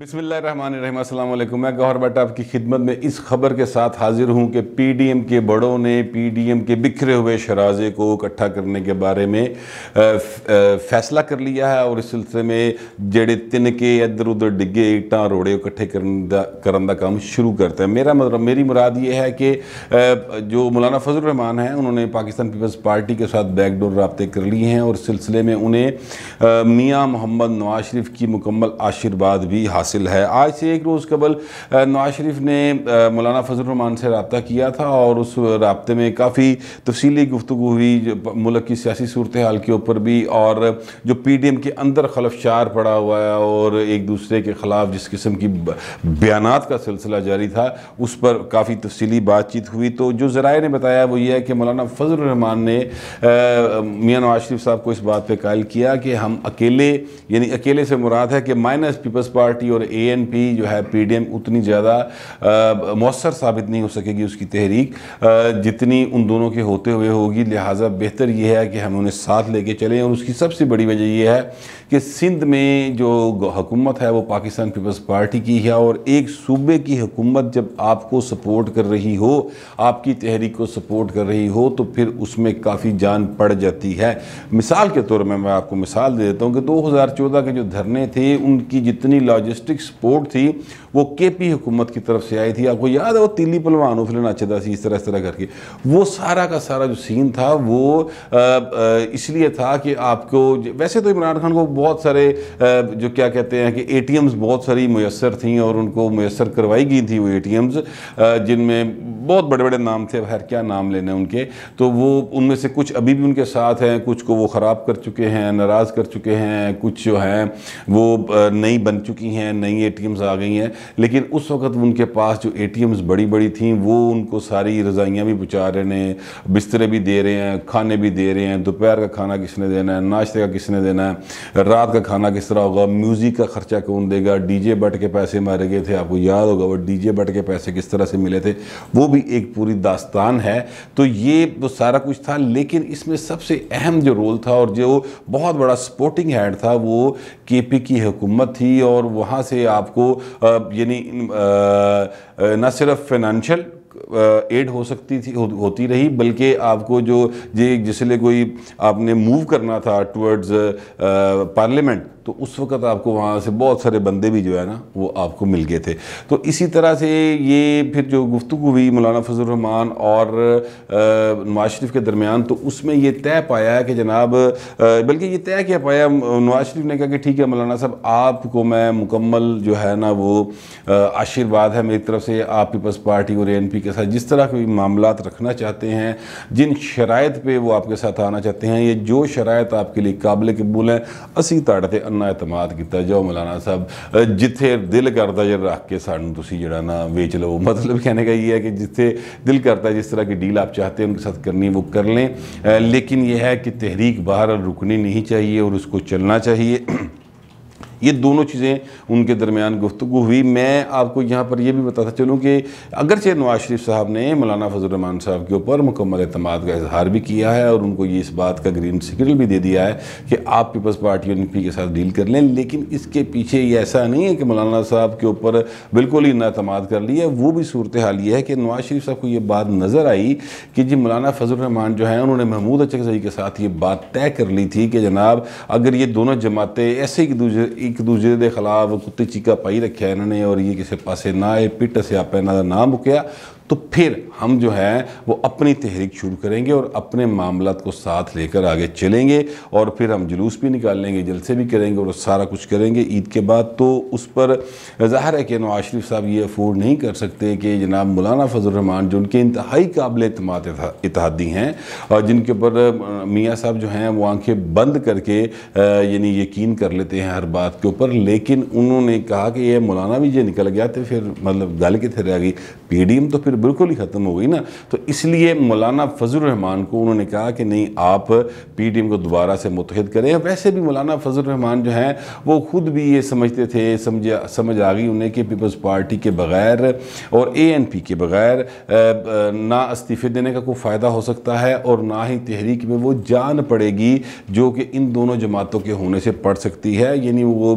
बिसमीम असल मैं गौहर भट्ट आपकी खिदमत में इस खबर के साथ हाजिर हूँ कि पी डी एम के बड़ों ने पी डी एम के बिखरे हुए शराजे को इकट्ठा करने के बारे में फैसला कर लिया है और इस सिलसिले में जड़े तिनके इधर उधर डिगे इटा रोड़े इकट्ठे करने का काम शुरू करते हैं मेरा मतलब मेरी मुराद ये है कि जो मौलाना फजल रहमान हैं उन्होंने पाकिस्तान पीपल्स पार्टी के साथ बैकडोर रबते कर लिए हैं और सिलसिले में उन्हें मियाँ मोहम्मद नवाज शरीफ की मुकम्मल आशीर्वाद भी हासिल हासिल है आज से एक रोज़ कबल नवाज शरीफ ने मौलाना फजल रमान से रबता किया था और उस रबते में काफ़ी तफसीली गुफ्तु हुई मुल्क की सियासी सूरत हाल के ऊपर भी और जो पी डी एम के अंदर खलफशार पड़ा हुआ है और एक दूसरे के ख़िलाफ़ जिस किस्म की बयान का सिलसिला जारी था उस पर काफ़ी तफसीली बातचीत हुई तो जो ज़राए ने बताया वो ये है कि मौलाना रहमान ने मियाँ नवाज शरीफ साहब को इस बात पर कायल किया कि हम अकेले यानी अकेले से मुराद है कि माइनस पीपल्स पार्टी और ए एन पी जो है पी डी एम उतनी ज़्यादा मौसर साबित नहीं हो सकेगी उसकी तहरीक जितनी उन दोनों के होते हुए होगी लिहाजा बेहतर यह है कि हम उन्हें साथ लेके चलें और उसकी सबसे बड़ी वजह यह है कि सिंध में जो हुकूमत है वो पाकिस्तान पीपल्स पार्टी की है और एक सूबे की हुकूमत जब आपको सपोर्ट कर रही हो आपकी तहरीक को सपोर्ट कर रही हो तो फिर उसमें काफ़ी जान पड़ जाती है मिसाल के तौर में मैं आपको मिसाल दे देता हूँ कि 2014 के जो धरने थे उनकी जितनी लॉजिस्ट ਡੋਮੈਸਟਿਕ सपोर्ट थी वो पी हुकूमत की तरफ से आई थी आपको याद है वो तिली पलवान उसने नाचदा सी इस तरह इस तरह करके वो सारा का सारा जो सीन था वो इसलिए था कि आपको वैसे तो इमरान खान को बहुत सारे जो क्या कहते हैं कि ए बहुत सारी मैसर थी और उनको मैसर करवाई गई थी वो ए जिनमें बहुत बड़े बड़े नाम थे खैर क्या नाम लेने उनके तो वो उनमें से कुछ अभी भी उनके साथ हैं कुछ को वो ख़राब कर चुके हैं नाराज़ कर चुके हैं कुछ जो हैं वो नई बन चुकी हैं नई ए आ गई हैं लेकिन उस वक्त उनके पास जो ए बड़ी बड़ी थी वो उनको सारी रज़ाइयाँ भी पहुँचा रहे हैं बिस्तरे भी दे रहे हैं खाने भी दे रहे हैं दोपहर का खाना किसने देना है नाश्ते का किसने देना है रात का खाना किस तरह होगा म्यूज़िक का खर्चा कौन देगा डीजे बट के पैसे मारे गए थे आपको याद होगा वो डीजे बट के पैसे किस तरह से मिले थे वो भी एक पूरी दास्तान है तो ये वो सारा कुछ था लेकिन इसमें सबसे अहम जो रोल था और जो बहुत बड़ा सपोर्टिंग हैड था वो के पी की हुकूमत थी और वहाँ से आपको यानी न सिर्फ फाइनेंशियल एड हो सकती थी हो, होती रही बल्कि आपको जो ये कोई आपने मूव करना था टुवर्ड्स पार्लियामेंट तो उस वक़्त आपको वहाँ से बहुत सारे बंदे भी जो है ना वो आपको मिल गए थे तो इसी तरह से ये फिर जो गुफ्तु हुई मौलाना फजलरहमान और नवाज शरीफ के दरमियान तो उसमें ये तय पाया कि जनाब बल्कि ये तय किया पाया नवाज शरीफ ने कहा कि ठीक है मौलाना साहब आपको मैं मुकम्मल जो है ना वो आशीर्वाद है मेरी तरफ से आप पीपल्स पार्टी और एन पी के साथ जिस तरह के मामला रखना चाहते हैं जिन शरात पर वो आपके साथ आना चाहते हैं ये जो शराय आपके लिए काबिल कबूल हैं असी ताड़ते करना ਇਤਮਾਦ किया जाओ मौलाना साहब जिथे दिल करता ਜੇ रख के सू ਤੁਸੀਂ ਜਿਹੜਾ ਨਾ ਵੇਚ मतलब कहने का ये है कि जिथे दिल करता है जिस तरह की डील आप चाहते हैं उनके साथ करनी वो कर लें लेकिन यह है कि तहरीक बाहर रुकनी नहीं चाहिए और उसको चलना चाहिए ये दोनों चीज़ें उनके दरमियान गुफ्तु हुई मैं आपको यहाँ पर यह भी बताता चलूँ कि अगरचे नवाज शरीफ साहब ने मौलाना फजलरहमान साहब के ऊपर मुकम्मल अतमाद का इजहार भी किया है और उनको ये इस बात का ग्रीन सिग्नल भी दे दिया है कि आप पीपल्स पार्टी और एन के साथ डील कर लें लेकिन इसके पीछे ये ऐसा नहीं है कि मौलाना साहब के ऊपर बिल्कुल ही नातमाद कर लिया वो भी सूरत हाल ये है कि नवाज शरीफ साहब को ये बात नज़र आई कि जी मौलाना फजलरहमान जो है उन्होंने महमूद अचकजई के साथ ये बात तय कर ली थी कि जनाब अगर ये दोनों जमातें ऐसे ही दूसरे ਇੱਕ ਦੂਜੇ ਦੇ ਖਿਲਾਫ ਕੁੱਤੇ ਚੀਕਾ ਪਾਈ ਰੱਖਿਆ ਇਹਨਾਂ ਨੇ ਔਰ ਇਹ ਕਿਸੇ ਪਾਸੇ ਨਾ ਇਹ ਪਿੱਟ ਸਿਆਪਾ ਇਹਨਾਂ ਦਾ ਨਾਮ ਮੁਕਿਆ तो फिर हम जो है वो अपनी तहरीक शुरू करेंगे और अपने मामला को साथ लेकर आगे चलेंगे और फिर हम जुलूस भी निकाल लेंगे जलसे भी करेंगे और सारा कुछ करेंगे ईद के बाद तो उस पर ज़ाहिर है कि नवाज शरीफ साहब ये अफोर्ड नहीं कर सकते कि जनाब मौलाना फजलरहमान जो उनके इंतहाई काबिल अतमाद इतिहादी हैं और जिनके ऊपर मियाँ साहब जो हैं वो आंखें बंद करके यानी यकीन कर लेते हैं हर बात के ऊपर लेकिन उन्होंने कहा कि ये मौलाना भी ये निकल गया तो फिर मतलब गल कितने रह गई पी तो फिर फिर बिल्कुल ही ख़त्म हो गई ना तो इसलिए मौलाना फजल रहमान को उन्होंने कहा कि नहीं आप पी टी एम को दोबारा से मुतहद करें वैसे भी मौलाना फजल रहमान जो हैं वो खुद भी ये समझते थे समझ समझ आ गई उन्हें कि पीपल्स पार्टी के बगैर और ए एन पी के बगैर ना इस्तीफे देने का कोई फ़ायदा हो सकता है और ना ही तहरीक में वो जान पड़ेगी जो कि इन दोनों जमातों के होने से पड़ सकती है यानी वो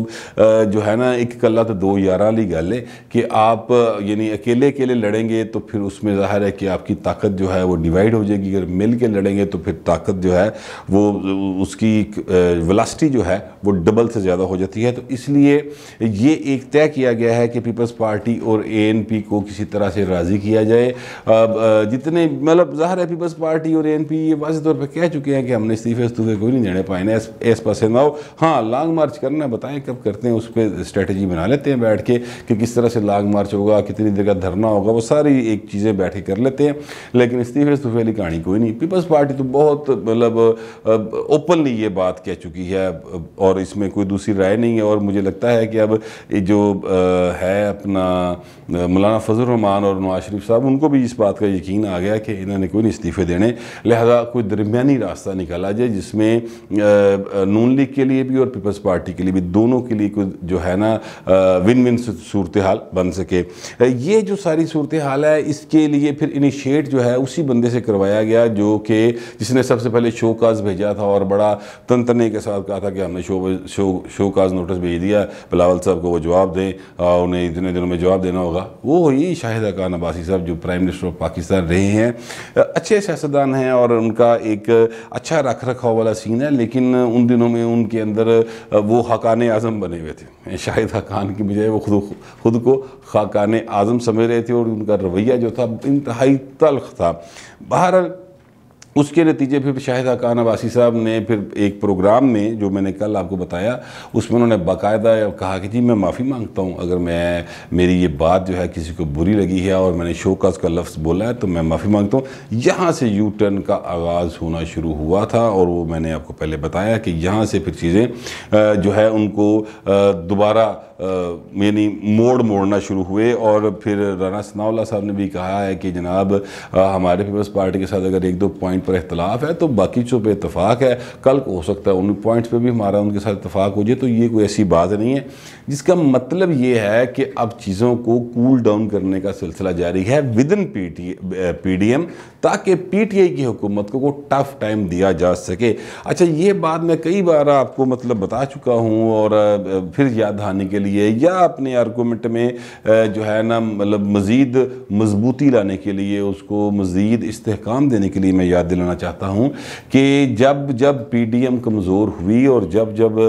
जो है ना एक कला तो दो यारा वाली गल है कि आप यानी अकेले अकेले लड़ेंगे तो फिर उसमें जाहिर है कि आपकी ताकत जो है वो डिवाइड हो जाएगी अगर मिल के लड़ेंगे तो फिर ताकत जो है वो उसकी वलास्टी जो है वो डबल से ज़्यादा हो जाती है तो इसलिए ये एक तय किया गया है कि पीपल्स पार्टी और ए को किसी तरह से राज़ी किया जाए अब जितने मतलब जाहिर है पीपल्स पार्टी और ए ये वाजे तौर पर कह चुके हैं कि हमने इस्तीफे इस्तीफे कोई नहीं देने पाए ना एस पास ना हो हाँ लॉन्ग मार्च करना बताएं कब करते हैं उस पर स्ट्रेटजी बना लेते हैं बैठ के कि किस तरह से लॉन्ग मार्च होगा कितनी देर का धरना होगा वो सारी एक एक चीज़ें बैठे कर लेते हैं लेकिन इस्तीफे इस्तीफे वाली कहानी कोई नहीं पीपल्स पार्टी तो बहुत मतलब ओपनली ये बात कह चुकी है और इसमें कोई दूसरी राय नहीं है और मुझे लगता है कि अब जो है अपना मौलाना फजल रहमान और नवाज शरीफ साहब उनको भी इस बात का यकीन आ गया कि इन्होंने कोई नहीं इस्तीफे देने लिहाजा कोई दरमियानी रास्ता निकाला जाए जिसमें नून लीग के लिए भी और पीपल्स पार्टी के लिए भी दोनों के लिए जो है ना विन विन सूरत हाल बन सके ये जो सारी सूरत हाल है इसके लिए फिर इनिशिएट जो है उसी बंदे से करवाया गया जो कि जिसने सबसे पहले शो काज भेजा था और बड़ा तनतने के साथ कहा था कि हमने show show show cause notice भेज दिया बिलावल साहब को वो जवाब दें और उन्हें इतने दिनों में जवाब देना होगा वो ही शाहिदा खान अब्बासी साहब जो प्राइम मिनिस्टर ऑफ पाकिस्तान रहे हैं अच्छे सियासतदान हैं और उनका एक अच्छा रख रखाव वाला सीन है लेकिन उन दिनों में उनके अंदर वो हकान आज़म बने हुए थे शाहिदा खान की बजाय वो खुद खुद को खाकान आज़म समझ रहे थे और उनका रवैया जो था इंतहाई तलख था बाहर उसके नतीजे फिर शाहिदा खान अबासी साहब ने फिर एक प्रोग्राम में जो मैंने कल आपको बताया उसमें उन्होंने बाकायदा कहा कि जी मैं माफ़ी मांगता हूँ अगर मैं मेरी ये बात जो है किसी को बुरी लगी है और मैंने शोकस का लफ्ज़ बोला है तो मैं माफ़ी मांगता हूँ यहाँ से यू टर्न का आगाज़ होना शुरू हुआ था और वो मैंने आपको पहले बताया कि यहाँ से फिर चीज़ें जो है उनको दोबारा यानी मोड़ मोड़ना शुरू हुए और फिर राना सनाउल्ला साहब ने भी कहा है कि जनाब हमारे पीपल्स पार्टी के साथ अगर एक दो पॉइंट पर अख्तलाफ है तो बाकी जो पे इतफाक़ है कल को हो सकता है उन पॉइंट्स पर भी हमारा उनके साथ इतफाक़ हो जाए तो ये कोई ऐसी बात नहीं है जिसका मतलब ये है कि अब चीज़ों को कूल डाउन करने का सिलसिला जारी है within P T P D M ताकि पी टी आई की हुकूमत को, को टफ टाइम दिया जा सके अच्छा ये बात मैं कई बार आपको मतलब बता चुका हूँ और फिर याद आने के लिए लिए या अपने आर्गूमेंट में जो है ना मतलब मज़ीद मजबूती लाने के लिए उसको मज़ीद इसकाम देने के लिए मैं याद दिलाना चाहता हूँ कि जब जब पी डी एम कमज़ोर हुई और जब जब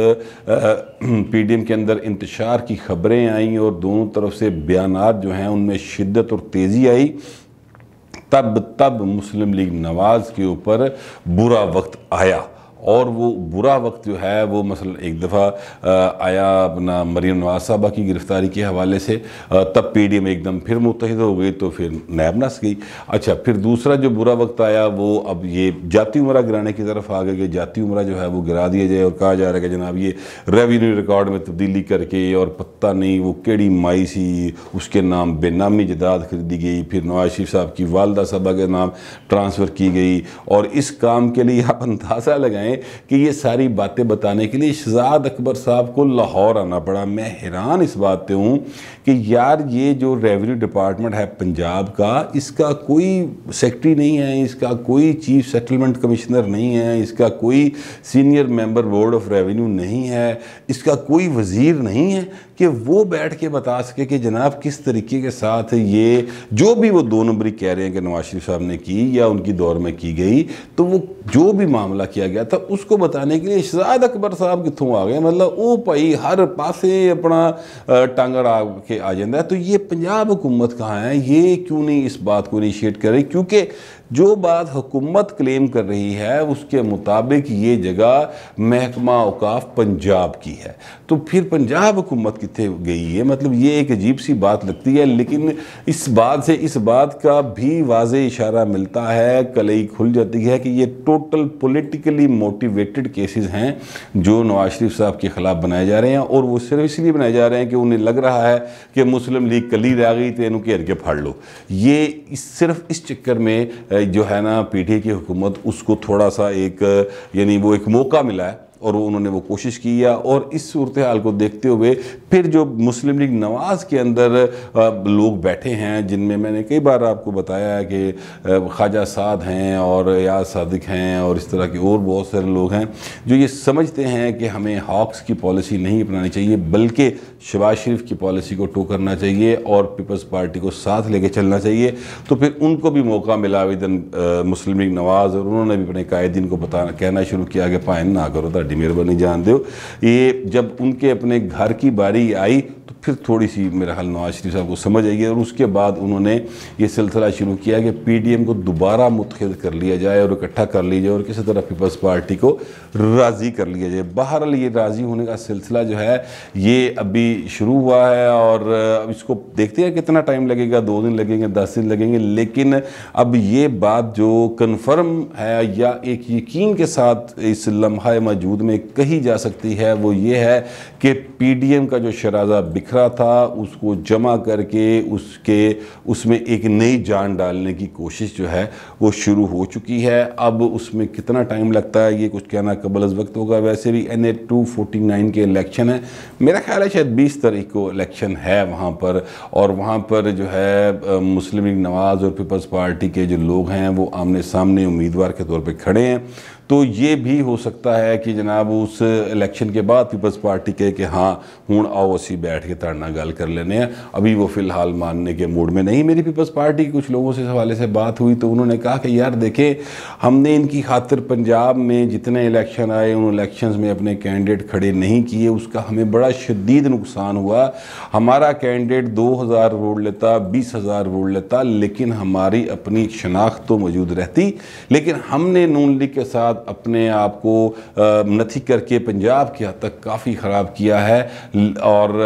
पी डी एम के अंदर इंतशार की खबरें आईं और दोनों तरफ से बयान जो हैं उनमें शिद्दत और तेज़ी आई तब तब मुस्लिम लीग नवाज़ के ऊपर बुरा वक्त आया और वो बुरा वक्त जो है वो मसल एक दफ़ा आया अपना मरीम नवाज साहबा की गिरफ़्तारी के हवाले से तब पी डी एम एकदम फिर मुतहद हो गई तो फिर नैब नस गई अच्छा फिर दूसरा जो बुरा वक्त आया वो अब ये जाती उम्र गिराने की तरफ आ गए कि जाती उम्र जो है वो गिरा दिया जाए और कहा जा रहा है कि जनाब ये रेवेन्यू रिकॉर्ड में तब्दीली करके और पता नहीं वो कैडी माई सी उसके नाम बेनामी जदाद खरीदी गई फिर नवाज शरीफ साहब की वालदा साहबा के नाम ट्रांसफ़र की गई और इस काम के लिए आप अंदाज़ा लगाएँ हैं कि ये सारी बातें बताने के लिए शहजाद अकबर साहब को लाहौर आना पड़ा मैं हैरान इस बात पर हूँ कि यार ये जो रेवेन्यू डिपार्टमेंट है पंजाब का इसका कोई सेक्रेटरी नहीं है इसका कोई चीफ सेटलमेंट कमिश्नर नहीं है इसका कोई senior member board of revenue नहीं है इसका कोई वज़ीर नहीं है कि वो बैठ के बता सके कि जनाब किस तरीके के साथ ये जो भी वो दो नंबरी कह रहे हैं कि नवाज शरीफ साहब ने की या उनकी दौर में की गई तो वो जो भी मामला किया गया था उसको बताने के लिए शहजाद अकबर साहब कितों आ गए मतलब वो भाई हर पास अपना टांगर आके आ जाता है तो ये पंजाब हुकूमत कहाँ है ये क्यों नहीं इस बात को इनिशिएट कर रही क्योंकि जो बात हुकूमत क्लेम कर रही है उसके मुताबिक ये जगह महकमा अवकाफ पंजाब की है तो फिर पंजाब हुकूमत कितने गई है मतलब ये एक अजीब सी बात लगती है लेकिन इस बात से इस बात का भी वाज इशारा मिलता है कलई खुल जाती है कि ये टोटल पोलिटिकली मोटिवेटेड केसेस हैं जो नवाज शरीफ साहब के ख़िलाफ़ बनाए जा रहे हैं और वो सिर्फ इसलिए बनाए जा रहे हैं कि उन्हें लग रहा है कि मुस्लिम लीग कली रह गई तो इनू घेर के फाड़ लो ये सिर्फ इस चक्कर में जो है ना पीटीए की हुकूमत उसको थोड़ा सा एक यानी वो एक मौका मिला है और वो उन्होंने वो कोशिश की और इस सूरत हाल को देखते हुए फिर जो मुस्लिम लीग नवाज़ के अंदर लोग बैठे हैं जिनमें मैंने कई बार आपको बताया है कि ख्वाजा साद हैं और याद सदक हैं और इस तरह के और बहुत सारे लोग हैं जो ये समझते हैं कि हमें हॉक्स की पॉलिसी नहीं अपनानी चाहिए बल्कि शबाज शरीफ की पॉलिसी को टो करना चाहिए और पीपल्स पार्टी को साथ लेके चलना चाहिए तो फिर उनको भी मौका मिला विदन मुस्लिम लीग नवाज़ और उन्होंने भी अपने कायदीन को बताना कहना शुरू किया कि पायन ना करो ताकि मेहरबानी जान दो ये जब उनके अपने घर की बारी आई फिर थोड़ी सी मेरा ख्याल नवाज शरीफ साहब को समझ आई है और उसके बाद उन्होंने ये सिलसिला शुरू किया कि पी डी एम को दोबारा मुतखद कर लिया जाए और इकट्ठा कर लिया जाए और किसी तरह पीपल्स पार्टी को राज़ी कर लिया जाए बहरहाल ये राज़ी होने का सिलसिला जो है ये अभी शुरू हुआ है और अब इसको देखते हैं कितना टाइम लगेगा दो दिन लगेंगे दस दिन लगेंगे लेकिन अब ये बात जो कन्फर्म है या एक यकीन के साथ इस लम्हा मौजूद में कही जा सकती है वो ये है कि पी डी एम का जो शराजा बिक बिखरा था उसको जमा करके उसके उसमें एक नई जान डालने की कोशिश जो है वो शुरू हो चुकी है अब उसमें कितना टाइम लगता है ये कुछ कहना कबल अज वक्त होगा वैसे भी N A two forty nine के इलेक्शन है मेरा ख्याल है शायद बीस तारीख को इलेक्शन है वहाँ पर और वहाँ पर जो है मुस्लिम लीग नवाज़ और पीपल्स पार्टी के जो लोग हैं वो आमने सामने उम्मीदवार के तौर पर खड़े हैं तो ये भी हो सकता है कि जनाब उस इलेक्शन के बाद पीपल्स पार्टी कहे कि हाँ हूँ आओ असी बैठ के ताड़ना गल कर लेने हैं अभी वो फ़िलहाल मानने के मूड में नहीं मेरी पीपल्स पार्टी की कुछ लोगों से इस हवाले से बात हुई तो उन्होंने कहा कि यार देखें हमने इनकी खातिर पंजाब में जितने इलेक्शन आए उन इलेक्शन में अपने कैंडिडेट खड़े नहीं किए उसका हमें बड़ा शदीद नुकसान हुआ हमारा कैंडिडेट दो हज़ार वोट लेता बीस हज़ार वोट लेता लेकिन हमारी अपनी शनाख्त तो मौजूद रहती लेकिन हमने नून लीग के साथ अपने आप को नथी करके पंजाब के हद तक काफ़ी ख़राब किया है और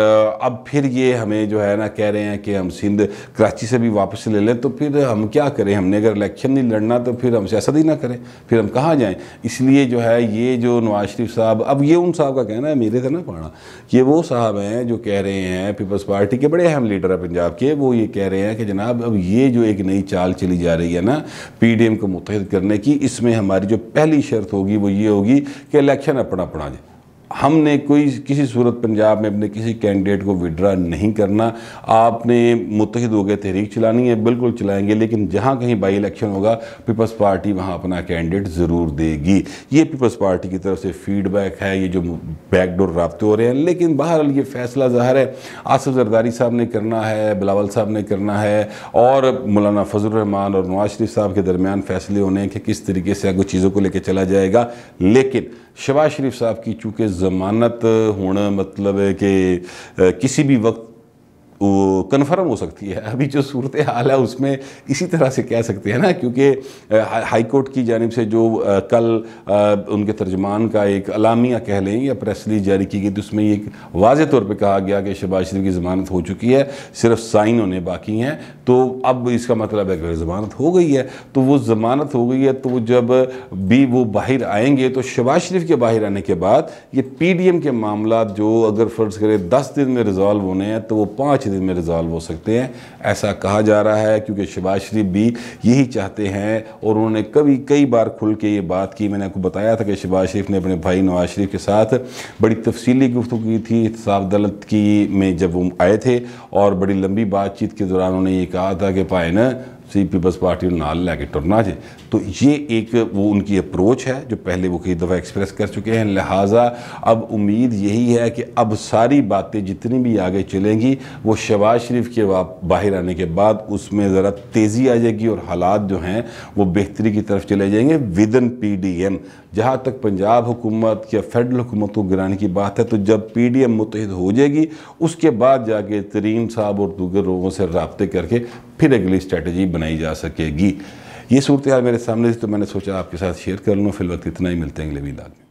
अब फिर ये हमें जो है ना कह रहे हैं कि हम सिंध कराची से भी वापस ले लें तो फिर हम क्या करें हमने अगर इलेक्शन नहीं लड़ना तो फिर हम सियासत ही ना करें फिर हम कहाँ जाएँ इसलिए जो है ये जो नवाज शरीफ साहब अब ये उन साहब का कहना है मेरे से ना पाना ये वो साहब हैं जो कह रहे हैं पीपल्स पार्टी के बड़े अहम लीडर हैं पंजाब के वो ये कह रहे हैं कि जनाब अब ये जो एक नई चाल चली जा रही है ना पी डी एम को मुतहद करने की इसमें हमारी जो पहली शर्त होगी वो ये होगी कि इलेक्शन अपना अपना जी हमने कोई किसी सूरत पंजाब में अपने किसी कैंडिडेट को विड्रा नहीं करना आपने मुतहद हो गए तहरीक चलानी है बिल्कुल चलाएंगे लेकिन जहाँ कहीं बाई इलेक्शन होगा पीपल्स पार्टी वहाँ अपना कैंडिडेट ज़रूर देगी ये पीपल्स पार्टी की तरफ से फीडबैक है ये जो बैकडोर रबते हो रहे हैं लेकिन बहरहाल ये फैसला ज़ाहिर है आसफ जरदारी साहब ने करना है बिलावल साहब ने करना है और मौलाना फजलरहमान और नवाज शरीफ साहब के दरमियान फैसले होने हैं कि किस तरीके से आगे चीज़ों को लेकर चला जाएगा लेकिन शबाज शरीफ साहब की चूँकि ज़मानत होना मतलब है कि किसी भी वक्त कन्फर्म हो सकती है अभी जो सूरत हाल है उसमें इसी तरह से कह सकते हैं ना क्योंकि हाई कोर्ट की जानब से जो कल उनके तर्जमान का एक अलामिया कह लें या प्रेस रिलीज जारी की गई तो उसमें एक वाज तौर पर कहा गया कि शहबाज शरीफ की ज़मानत हो चुकी है सिर्फ साइन होने बाकी हैं तो अब इसका मतलब है अगर ज़मानत हो गई है तो वो ज़मानत हो गई है तो जब भी वो बाहर आएंगे तो शहबाज शरीफ के बाहर आने के बाद ये पी डी एम के मामला जो अगर फ़र्ज़ करें दस दिन में रिजॉल्व होने हैं तो वो पाँच अच्छे दिन में रिजॉल्व हो सकते हैं ऐसा कहा जा रहा है क्योंकि शबाज शरीफ भी यही चाहते हैं और उन्होंने कभी कई बार खुल के ये बात की मैंने आपको बताया था कि शबाज शरीफ ने अपने भाई नवाज शरीफ के साथ बड़ी तफसीली गुफ्तु की थी साहब दलत की में जब वो आए थे और बड़ी लंबी बातचीत के दौरान उन्होंने ये कहा था कि भाई ना सी पीपल्स पार्टी नाल लैके टुरना जे तो ये एक वो उनकी अप्रोच है जो पहले वो कई दफ़ा एक्सप्रेस कर चुके हैं लिहाजा अब उम्मीद यही है कि अब सारी बातें जितनी भी आगे चलेंगी वो शबाज शरीफ के बाहर आने के बाद उसमें ज़रा तेज़ी आ जाएगी और हालात जो हैं वो बेहतरी की तरफ चले जाएंगे within P D M जहाँ तक पंजाब हुकूमत या फेडरल हुकूमत को गिराने की बात है तो जब पी डी एम मुतहद हो जाएगी उसके बाद जाके तरीन साहब और दूसरे लोगों से रबते करके फिर अगली स्ट्रेटजी बनाई जा सकेगी ये सूरत हाल मेरे सामने से तो मैंने सोचा आपके साथ शेयर कर लूँ फिलवक्त इतना ही मिलते हैं अगले वीदाग में